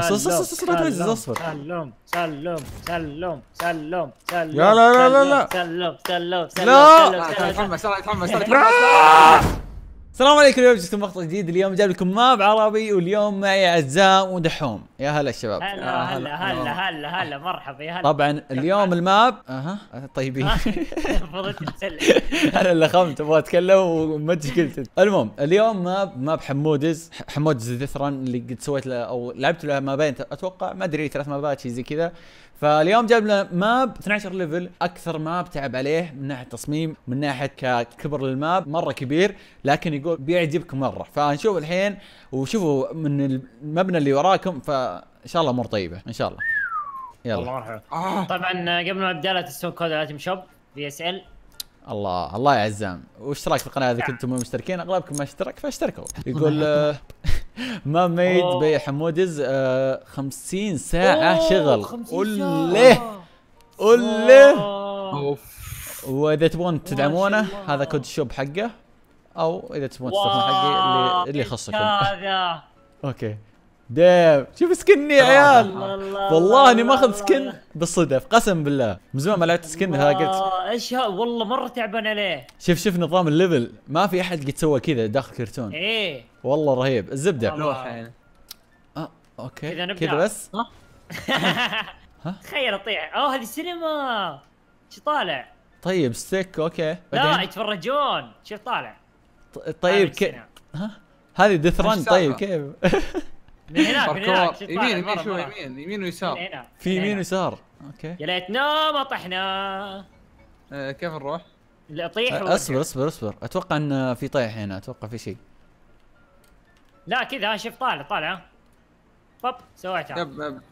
سلام سلام سلام سلام سلام سلام سلام سلام سلام سلام سلام سلام سلام سلام سلام سلام سلام سلام سلام يتحمس السلام عليكم اليوم جبت مقطع جديد اليوم جاب لكم ماب عربي واليوم معي عزام ودحوم يا هلا الشباب هلا هلا هلا هلا هلا مرحبا يا هلا طبعا اليوم الماب اها طيبين انا اللي خمت ابغى اتكلم وما قلت المهم اليوم ماب ماب حمودز حمودز ذثرا اللي قد سويت له او لعبت له مابين اتوقع ما ادري ثلاث مابات شيء زي كذا فاليوم جاب لنا ماب 12 ليفل اكثر ماب تعب عليه من ناحيه تصميم من ناحيه ككبر للماب مره كبير لكن يقول بيعجبكم مره فنشوف الحين وشوفوا من المبنى اللي وراكم فان شاء الله امور طيبه ان شاء الله يلا الله آه. طبعا قبل ما ابدا لا تنسون كود الاتم شوب في اس ال الله الله يا عزام واشتراك في القناه اذا نعم. كنتم مشتركين اغلبكم ما اشترك فاشتركوا يقول آه، ما ميد بحمودز آه 50 آه، ساعة شغل قول قول قله آه. واذا تبون تدعمونه هذا كود الشوب حقه او اذا تبون تستخدمون حقي اللي يخصكم اوكي ديف شوف سكني يا عيال والله اني ماخذ سكن بالصدف قسم بالله من زمان ما لعبت سكن هذا قلت ايش والله مره تعبان عليه شوف شوف نظام الليفل ما في احد قد سوى كذا داخل كرتون ايه والله رهيب الزبده لوحه يعني. اه اوكي كذا بس ها تخيل اطيح اوه هذه سينما شو طالع طيب ستيك اوكي لا يتفرجون شوف طالع طيب،, طيب كيف ها هذه ديث رن طيب كيف من هناك من هناك يمين يمين شوي يمين يمين ويسار في يمين ويسار اوكي يا ليتنا ما طحنا آه، كيف نروح؟ لا طيح أه، اصبر اصبر اصبر اتوقع ان في طيح هنا اتوقع في شيء لا كذا شوف طالع طالع بب سويتها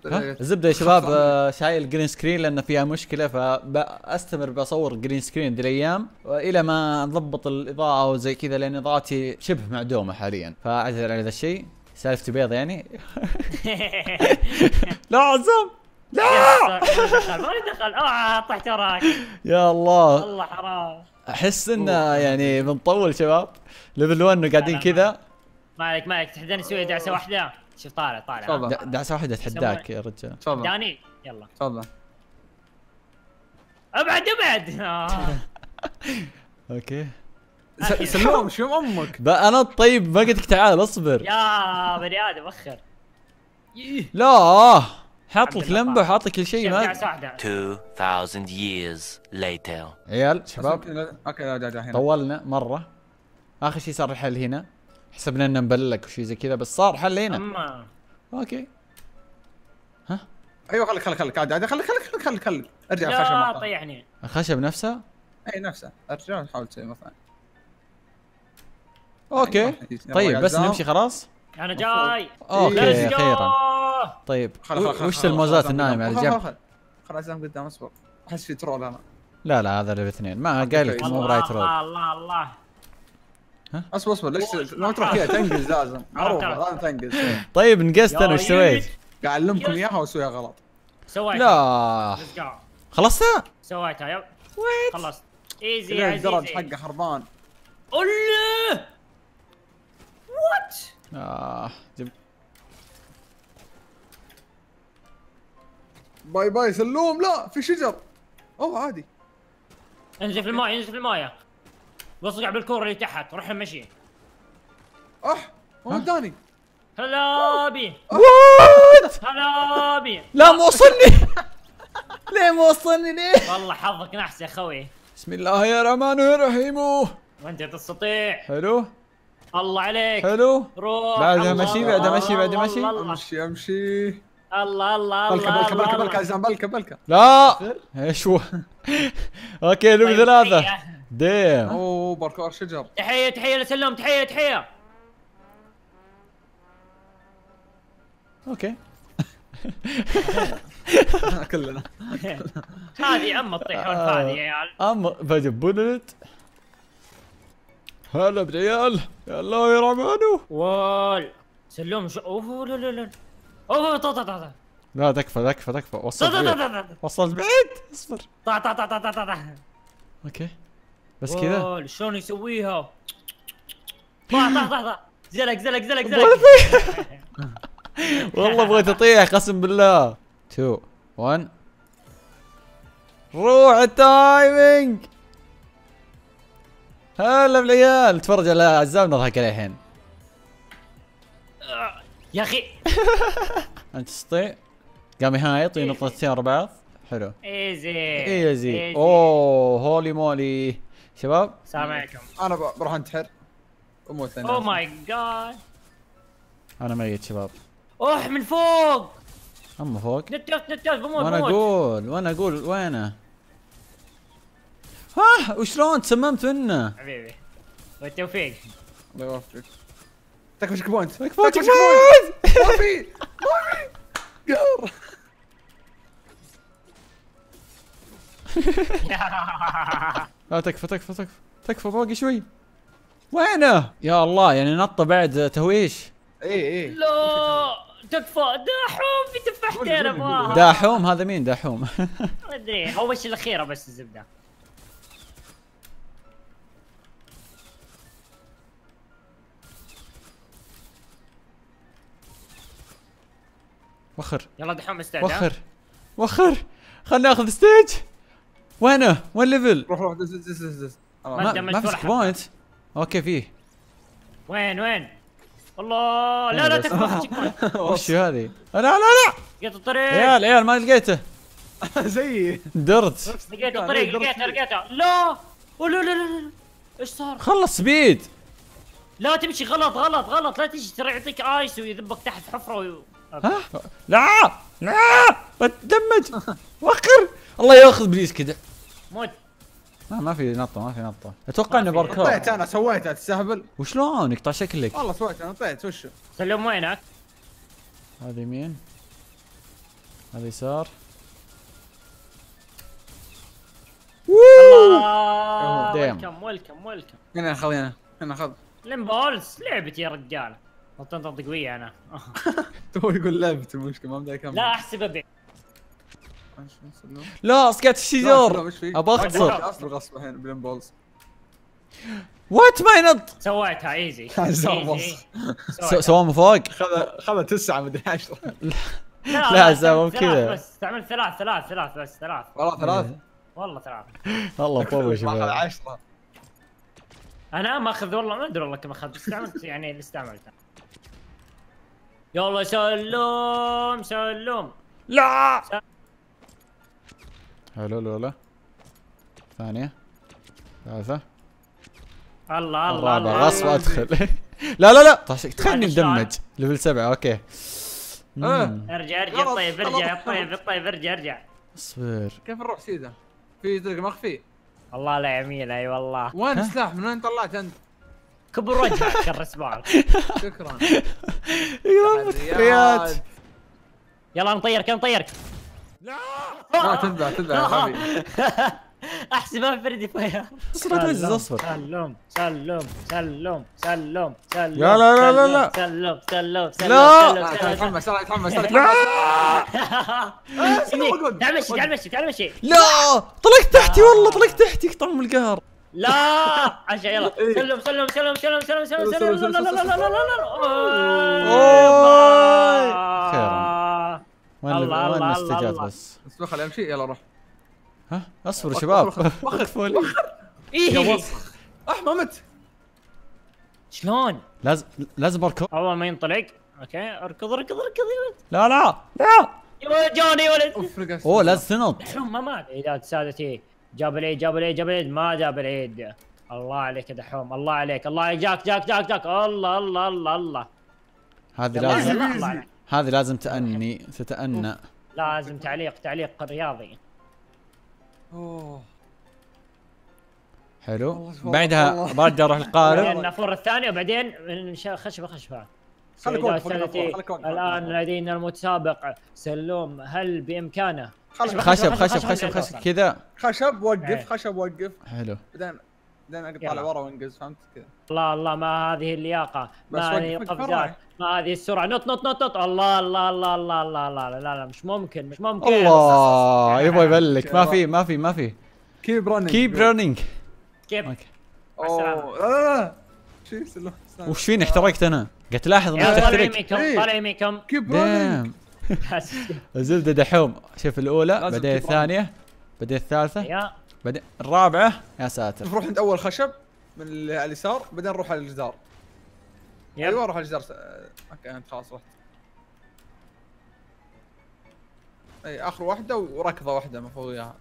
الزبده آه، يا شباب شايل جرين سكرين لان فيها مشكله فاستمر بصور جرين سكرين دي الايام الى ما نضبط الاضاءه وزي كذا لان اضاءتي شبه معدومه حاليا فاعتذر على هذا الشيء سالفة بيض يعني لا عزام لا ما دخل اوعى طحت وراك يا الله والله حرام احس انه يعني بنطول شباب ليفل 1 قاعدين كذا ما عليك ما عليك تحداني سوي دعسه واحده شوف طالع طالع تفضل دعسه واحده تحداك يا رجال تفضل داني يلا تفضل ابعد ابعد آه. اوكي سلام شو امك انا طيب ما قلت لك تعال اصبر يا بني ادم اخر إيه. لا حاط لك لمبه وحاط لك كل شيء ما 2000 years later عيال شباب اوكي طولنا مره اخر شيء صار الحل هنا حسبنا انه مبلك وشي زي كذا بس صار حل هنا اوكي ها ايوه خليك خليك خليك عادي عادي خليك خليك خليك خليك ارجع الخشب لا طيحني الخشب نفسه؟ اي نفسه ارجع حاول تسوي مثلا اوكي طيب بس نمشي خلاص انا جاي اوكي خيرا طيب وش الموزات النايمه على الجنب خلاص عزام قدام اصبر احس في ترول انا لا لا هذا الاثنين ما قال لك مو براي ترول الله الله الله ها اصبر اصبر ليش ما تروح كذا تنقز لازم معروفه لازم تنقز طيب نقزت انا وش سويت؟ قاعد اعلمكم اياها واسويها غلط سويتها لا خلصتها؟ سويتها يب خلصت ايزي يا عزيزي حقه خربان الله What? Ah, آه، جب... باي باي سلوم لا في شجر او عادي انزل في المايه انزل في المايه واصقع بالكوره اللي تحت روح مشي اح هو اداني هلا بي وات هلا بي لا مو وصلني ليه مو وصلني ليه والله حظك نحس يا خوي بسم الله الرحمن الرحيم وانت تستطيع حلو الله عليك حلو روح بعد امشي بعد امشي بعد امشي امشي امشي الله الله الله بلكه بلكه بلكه عزام بلكه بلكه لا ايش هو اوكي لهم طيب، ثلاثة ديم اوه باركور شجر تحية تحية لسلم تحية تحية اوكي كلنا هذه عم الطيحون هذه يا عيال عم فجب بولت هلا بعيال يلا يا رمانو وال سلم شو اوه لا لا لا اوه طا طا طا لا تكفى تكفى تكفى وصلت بعيد وصلت بعيد اصبر طا طا طا طا طا طا اوكي بس كذا شلون يسويها طا طا طا طا زلق زلق زلق زلق والله بغيت اطيح قسم بالله 2 1 روح التايمينج هلا بالعيال تفرج على عزام نضحك عليه الحين يا اخي انت تستطيع قام يهايط ينطتين إيه. ورا بعض حلو ايزي ايزي اوه هولي مولي شباب السلام عليكم انا بروح انتحر اموت او ماي جاد انا ميت شباب اوح من فوق اما فوق نتوت نتوت بموت وانا اقول وانا اقول وينه ها وشلون تسممت منه حبيبي والتوفيق الله يوفقك تكفى شيك بوينت شيك بوينت ما في ما في لا تكفى تكفى تكفى تكفى باقي شوي وينه؟ يا الله يعني نطه بعد تهويش اي اي لا تكفى داحوم في تفاحتين ابغاها داحوم هذا مين داحوم؟ ما ادري هو وش الاخيره بس الزبده وخر يلا دحوم مستعد وخر وخر خلنا ناخذ ستيج وينه؟ وين ليفل؟ روح روح دز دز دز ما, ما في بوينت اوكي فيه وين وين؟ الله لا لا أيوة. تكفى وش هذه؟ لا لا لا لقيت الطريق عيال عيال ما لقيته زيي درت لقيت الطريق لقيته لقيته لا لا لا لا ايش صار؟ خلص سبيد لا تمشي غلط غلط غلط لا تجي ترى يعطيك ايس ويذبك تحت حفره لا لا بتدمج وخر الله ياخذ بليز كذا موت لا ما في نطه ما في نطه اتوقع انه باركور طيت انا سويتها تستهبل وشلون يقطع شكلك والله سويت انا طلعت وش سلم وينك هذه مين هذا يسار ويلكم ويلكم ويلكم هنا خلينا هنا هنا خذ لمبولز لعبتي يا رجال قلت انت قوية انا تو يقول لعبت المشكلة ما بدي اكمل لا احسب ابيع لا ايش يدور ابغى اختصر اصبر غصب الحين بالامبولز وات ما ينط سويتها ايزي سواه من فوق خذ خذ تسعه مدري 10 لا سووا كذا بس تعمل ثلاث ثلاث ثلاث بس ثلاث والله ثلاث إيه. والله ثلاث والله طول يا شباب ماخذ 10 انا ماخذ والله ما ادري والله كم اخذت استعملت يعني اللي استعملته يلا سلم سلم لا هلا حلو الاولى ثانية ثالثة الله الله الله غصب ادخل لا لا لا تخليني طيب، مدمج ليفل سبعة اوكي آه. ارجع ارجع طيب ارجع طيب طيب ارجع ارجع اصبر كيف نروح سيدا؟ في طريق مخفي الله لا يميل اي والله وين السلاح من وين طلعت انت؟ كبر وجهك الرسبان شكرا يا رياض يلا نطيرك نطيرك لا لا تنبع تنبع احسب فردي فيها اصبر عزيز اصبر سلم سلم سلم سلم سلم لا لا لا لا سلم سلم سلم لا تحمس ترى تحمس ترى تحمس آه، إيه، تعال مشي تعال مشي تعال مشي لا طلقت تحتي والله طلقت تحتي يقطع من القهر لا عشان يلا سلم سلم سلم سلم سلم سلم سلم سلم لا لا لا لا لا لا خير الله الله استجاب بس اصبر خليه يمشي يلا روح ها اصبر شباب وخر وخر ايه وسخ احمد مت شلون؟ لازم لازم اركض اول ما ينطلق اوكي اركض اركض اركض لا لا لا يا ولد جوني يا ولد اوه لازم تنط ما مات اذا سادتي جاب العيد جاب العيد جاب العيد ما جاب العيد إيه، الله عليك يا دحوم الله عليك الله عليك جاك جاك جاك جاك الله الله الله الله هذه لازم هذه لازم تأني تتأنى لازم تعليق تعليق رياضي اوه حلو بعدها برجع اروح القارب النافور الثاني وبعدين خشبه خشبه خليك خليك الان لدينا المتسابق سلوم هل بامكانه خشب خشب خشب خشب خشب كذا خشب وقف إيه. خشب وقف حلو بعدين بعدين اقطع لورا وانقز فهمت كذا الله الله ما هذه اللياقه ما هذه القفزات ما هذه السرعه نط نط نط نط الله الله الله الله الله الله لا لا مش ممكن مش ممكن الله يبغى يبلك ما في ما في ما في كيب رننج كيب رننج كيب اوه وش فيني احترقت انا؟ قاعد تلاحظ اني إيه. طالع يمينكم طالع يمينكم دام الزبده دحوم شوف الاولى بعدين الثانيه بعدين الثالثه بعدين الرابعه يا ساتر نروح عند اول خشب من اليسار بعدين نروح على الجدار ايوه نروح على الجدار اوكي انت خلاص رحت اي اخر واحده وركضه واحده المفروض اياها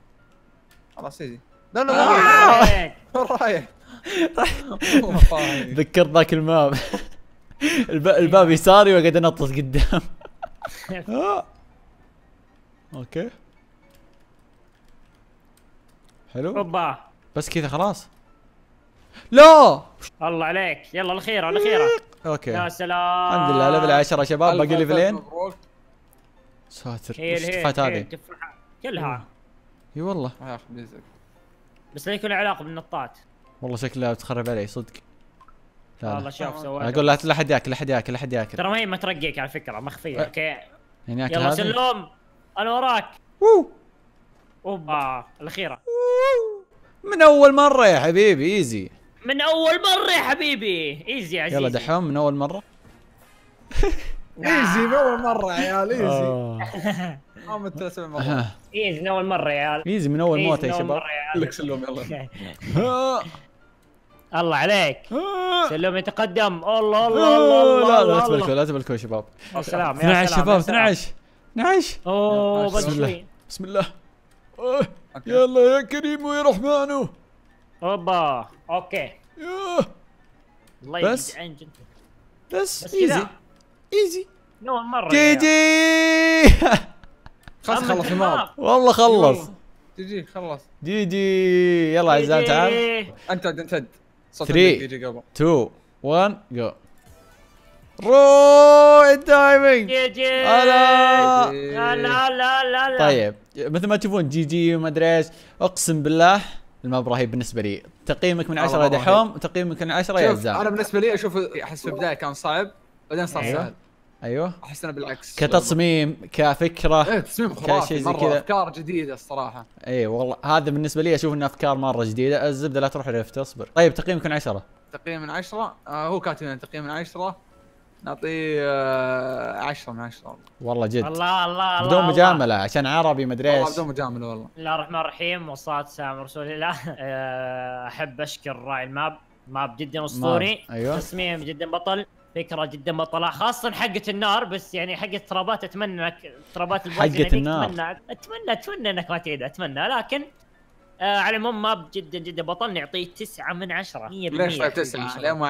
خلاص يجي لا لا آه. وين رايح؟ ذكرت ذاك الماب الباب يساري واقعد انطط قدام آه. اوكي حلو اوبا بس كذا خلاص لا الله عليك يلا الاخيره الاخيره إيه. اوكي يا سلام الحمد لله ليفل 10 شباب باقي ليفلين ساتر ايش التفاحات هذه؟ كلها اي والله بس لا يكون علاقه بالنطاط والله شكلها بتخرب علي صدق لا والله شوف سويت اقول لا لا احد ياكل لا احد ياكل لا احد ياكل ترى ما هي ما ترقيك على فكره مخفيه أه. اوكي يعني ياكل يلا سلم انا وراك اوبا الاخيره من اول مره يا حبيبي ايزي من اول مره يا حبيبي ايزي يا عزيزي يلا دحوم من اول مره ايزي من نعم. اول مره يا عيال ايزي آه. ما متسع مره ايزي من اول مره يا عيال ايزي من اول موته يا شباب لك سلوم يلا الله عليك آه. سلوم يتقدم آه. الله الله الله لا لا تبلكوا لا تبلكوا يا شباب 12 شباب 12 12 اوه نعم. بسم الله بسم الله يلا يا كريم ويا رحمن اوبا اوكي الله يجزعن جدا بس ايزي ايزي اول مره جي جي خلاص خلص الماب والله خلص جي جي خلص جي جي يلا عزام تعال انت انت 3 2 1 جو روح الدايمنج هلا هلا هلا هلا طيب مثل ما تشوفون جي جي ادري ايش اقسم بالله الماب رهيب بالنسبه لي تقييمك من 10 دحوم تقييمك من 10 يا عزام انا بالنسبه لي اشوف احس في البدايه كان صعب بعدين صار أيوة. سهل ايوه احس انه بالعكس كتصميم كفكره ايه تصميم خرافي مره كدا. افكار جديده الصراحه اي والله هذا بالنسبه لي اشوف انه افكار مره جديده الزبده لا تروح ريفت اصبر طيب تقييمك من 10 تقييم من 10 آه هو كاتب لنا تقييم من 10 نعطيه 10 آه، من 10 والله جد الله الله الله بدون مجامله الله. عشان عربي ما ادري ايش بدون مجامله والله بسم الله الرحمن الرحيم والصلاه والسلام على رسول الله احب اشكر راعي الماب ماب جدا اسطوري ايوه تصميم جدا بطل فكره جدا بطله خاصه حقه النار بس يعني حقه الترابات اتمنى انك ترابات البوزن حقه يعني النار اتمنى اتمنى اتمنى انك ما تعيدها اتمنى لكن آه على العموم ماب جدا جدا بطل نعطيه تسعة من عشرة 100% ليش طيب تسعة؟ ليه مو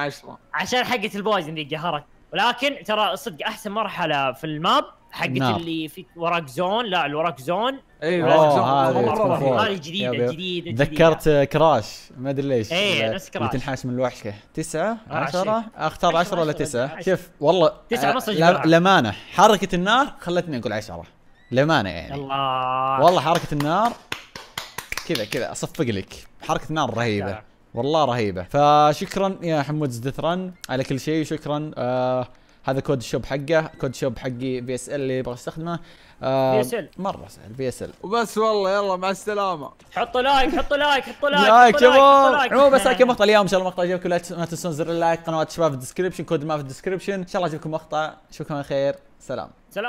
عشان حقه البوزن اللي قهرت ولكن ترى صدق احسن مرحله في الماب حقة اللي في وراك زون لا الوراك زون ايوه هذه جديده جديده تذكرت كراش ما ادري ليش اي نفس كراش تنحاش من الوحشه تسعة آه، عشرة اختار عشرة ولا تسعة شوف والله تسعة نص آه، لمانة حركة النار خلتني اقول عشرة لمانة يعني الله والله حركة النار كذا كذا اصفق لك حركة النار رهيبة والله رهيبة فشكرا يا حمود زدثرن على كل شيء وشكرا آه هذا كود الشوب حقه كود شوب حقي بي اس ال اللي يبغى يستخدمه آه مره سهل بي اس ال وبس والله يلا مع السلامه حطوا لايك حطوا لايك حطوا لايك لايك شباب عموما بس هاك مقطع اليوم ان شاء الله مقطع يعجبكم لا تنسون زر اللايك قنوات الشباب في الديسكربشن كود ما في الديسكربشن ان شاء الله يعجبكم مقطع اشوفكم على خير سلام سلام